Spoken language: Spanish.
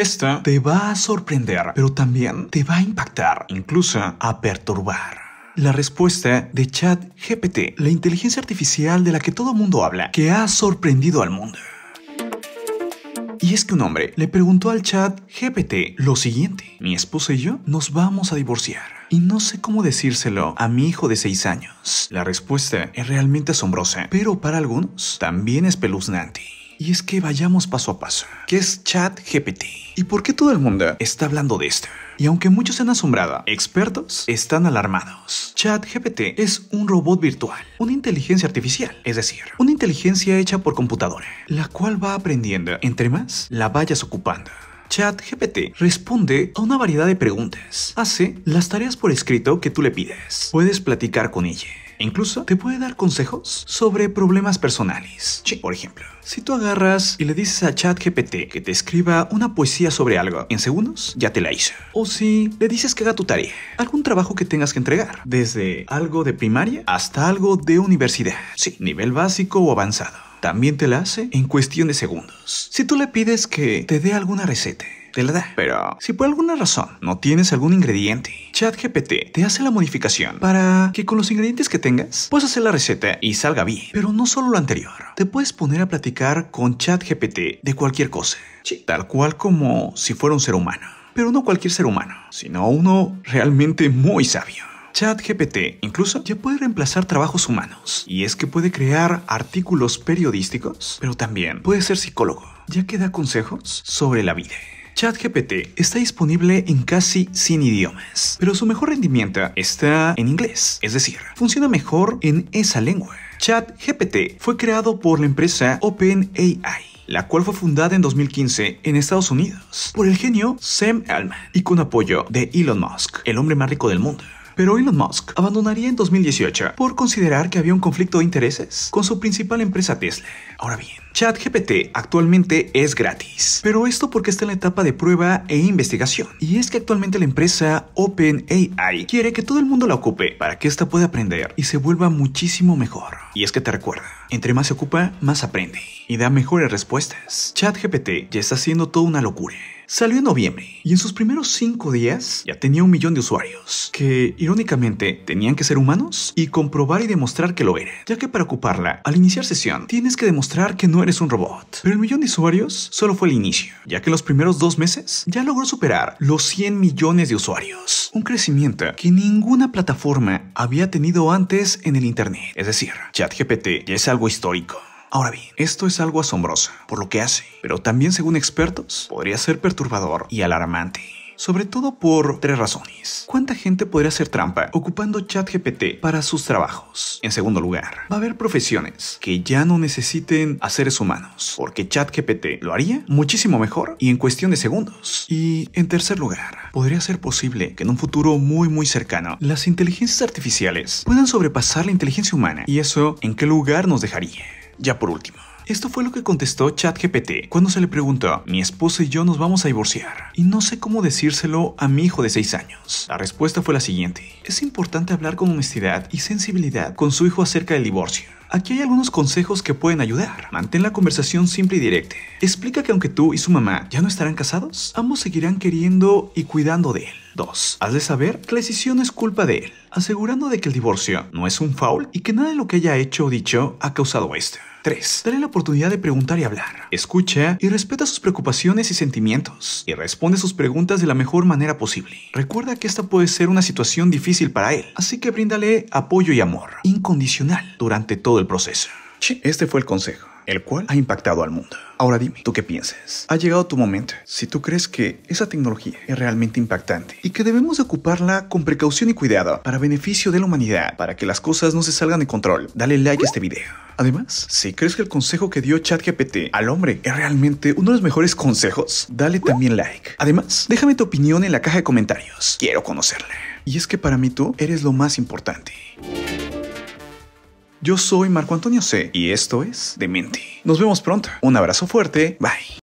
Esta te va a sorprender, pero también te va a impactar, incluso a perturbar la respuesta de Chat GPT, la inteligencia artificial de la que todo mundo habla, que ha sorprendido al mundo. Y es que un hombre le preguntó al chat GPT lo siguiente, mi esposa y yo nos vamos a divorciar y no sé cómo decírselo a mi hijo de 6 años. La respuesta es realmente asombrosa, pero para algunos también es espeluznante. Y es que vayamos paso a paso. ¿Qué es ChatGPT? ¿Y por qué todo el mundo está hablando de esto? Y aunque muchos se han asombrado, expertos están alarmados. ChatGPT es un robot virtual, una inteligencia artificial, es decir, una inteligencia hecha por computadora, la cual va aprendiendo entre más la vayas ocupando. ChatGPT responde a una variedad de preguntas. Hace las tareas por escrito que tú le pides. Puedes platicar con ella. E incluso te puede dar consejos sobre problemas personales. Sí, por ejemplo, si tú agarras y le dices a ChatGPT que te escriba una poesía sobre algo en segundos, ya te la hizo. O si le dices que haga tu tarea, algún trabajo que tengas que entregar, desde algo de primaria hasta algo de universidad. Sí, nivel básico o avanzado. También te la hace en cuestión de segundos. Si tú le pides que te dé alguna receta, pero si por alguna razón no tienes algún ingrediente, ChatGPT te hace la modificación para que con los ingredientes que tengas puedas hacer la receta y salga bien. Pero no solo lo anterior, te puedes poner a platicar con ChatGPT de cualquier cosa, tal cual como si fuera un ser humano. Pero no cualquier ser humano, sino uno realmente muy sabio. ChatGPT incluso ya puede reemplazar trabajos humanos, y es que puede crear artículos periodísticos, pero también puede ser psicólogo, ya que da consejos sobre la vida. ChatGPT está disponible en casi 100 idiomas, pero su mejor rendimiento está en inglés, es decir, funciona mejor en esa lengua. ChatGPT fue creado por la empresa OpenAI la cual fue fundada en 2015 en Estados Unidos por el genio Sam Altman y con apoyo de Elon Musk, el hombre más rico del mundo. Pero Elon Musk abandonaría en 2018 por considerar que había un conflicto de intereses con su principal empresa Tesla. Ahora bien, ChatGPT actualmente es gratis, pero esto porque está en la etapa de prueba e investigación. Y es que actualmente la empresa OpenAI quiere que todo el mundo la ocupe para que ésta pueda aprender y se vuelva muchísimo mejor. Y es que te recuerda, entre más se ocupa, más aprende y da mejores respuestas. ChatGPT ya está haciendo toda una locura. Salió en noviembre y en sus primeros 5 días ya tenía un millón de usuarios, que irónicamente tenían que ser humanos y comprobar y demostrar que lo eran, ya que para ocuparla, al iniciar sesión, tienes que demostrar que no eres un robot. Pero el millón de usuarios solo fue el inicio, ya que en los primeros dos meses ya logró superar los 100 millones de usuarios, un crecimiento que ninguna plataforma había tenido antes en el Internet. Es decir, ChatGPT ya es algo histórico. Ahora bien, esto es algo asombroso por lo que hace, pero también según expertos podría ser perturbador y alarmante sobre todo por tres razones. ¿Cuánta gente podría hacer trampa ocupando ChatGPT para sus trabajos? En segundo lugar, va a haber profesiones que ya no necesiten a seres humanos, porque ChatGPT lo haría muchísimo mejor y en cuestión de segundos. Y en tercer lugar, podría ser posible que en un futuro muy muy cercano las inteligencias artificiales puedan sobrepasar la inteligencia humana. ¿Y eso en qué lugar nos dejaría? Ya por último. Esto fue lo que contestó ChatGPT cuando se le preguntó, mi esposa y yo nos vamos a divorciar y no sé cómo decírselo a mi hijo de 6 años. La respuesta fue la siguiente, es importante hablar con honestidad y sensibilidad con su hijo acerca del divorcio. Aquí hay algunos consejos que pueden ayudar. Mantén la conversación simple y directa. Explica que aunque tú y su mamá ya no estarán casados, ambos seguirán queriendo y cuidando de él. 2. Hazle saber que la decisión es culpa de él, asegurando de que el divorcio no es un foul y que nada de lo que haya hecho o dicho ha causado esto. 3. Dale la oportunidad de preguntar y hablar. Escucha y respeta sus preocupaciones y sentimientos. Y responde sus preguntas de la mejor manera posible. Recuerda que esta puede ser una situación difícil para él, así que bríndale apoyo y amor incondicional durante todo el proceso. Este fue el consejo el cual ha impactado al mundo. Ahora dime, ¿tú qué piensas? Ha llegado tu momento. Si tú crees que esa tecnología es realmente impactante y que debemos ocuparla con precaución y cuidado para beneficio de la humanidad, para que las cosas no se salgan de control, dale like a este video. Además, si crees que el consejo que dio ChatGPT al hombre es realmente uno de los mejores consejos, dale también like. Además, déjame tu opinión en la caja de comentarios. Quiero conocerla. Y es que para mí tú eres lo más importante. Yo soy Marco Antonio C y esto es Demente. Nos vemos pronto. Un abrazo fuerte. Bye.